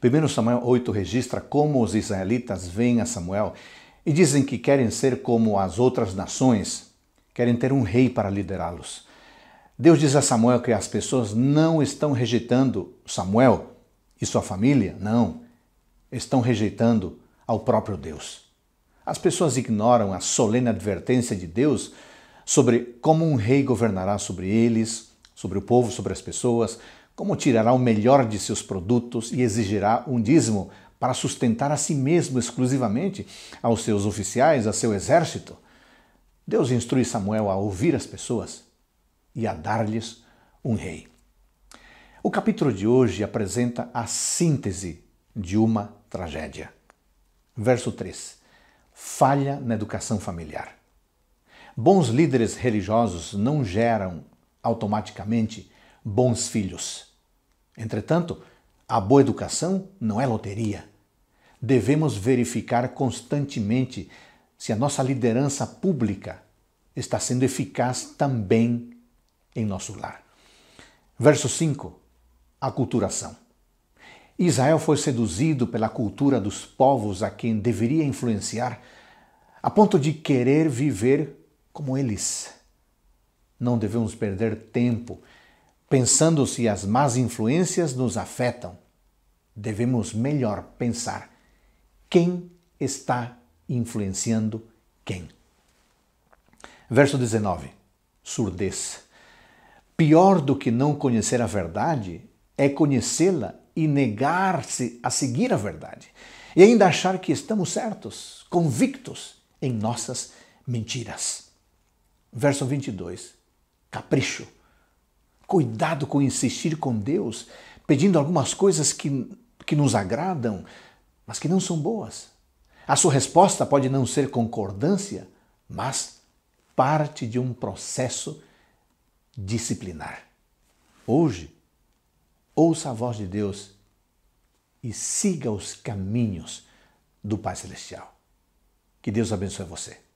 1 Samuel 8 registra como os israelitas veem a Samuel e dizem que querem ser como as outras nações, querem ter um rei para liderá-los. Deus diz a Samuel que as pessoas não estão rejeitando Samuel e sua família, não. Estão rejeitando ao próprio Deus. As pessoas ignoram a solene advertência de Deus sobre como um rei governará sobre eles, sobre o povo, sobre as pessoas, como tirará o melhor de seus produtos e exigirá um dízimo para sustentar a si mesmo exclusivamente, aos seus oficiais, a seu exército? Deus instrui Samuel a ouvir as pessoas e a dar-lhes um rei. O capítulo de hoje apresenta a síntese de uma tragédia. Verso 3: Falha na educação familiar. Bons líderes religiosos não geram automaticamente bons filhos. Entretanto, a boa educação não é loteria. Devemos verificar constantemente se a nossa liderança pública está sendo eficaz também em nosso lar. Verso 5: A culturação. Israel foi seduzido pela cultura dos povos a quem deveria influenciar, a ponto de querer viver como eles. Não devemos perder tempo pensando se as más influências nos afetam, devemos melhor pensar quem está influenciando quem. Verso 19: Surdez. Pior do que não conhecer a verdade é conhecê-la e negar-se a seguir a verdade e ainda achar que estamos certos, convictos em nossas mentiras. Verso 22: Capricho. Cuidado com insistir com Deus, pedindo algumas coisas que, que nos agradam, mas que não são boas. A sua resposta pode não ser concordância, mas parte de um processo disciplinar. Hoje, ouça a voz de Deus e siga os caminhos do Pai Celestial. Que Deus abençoe você.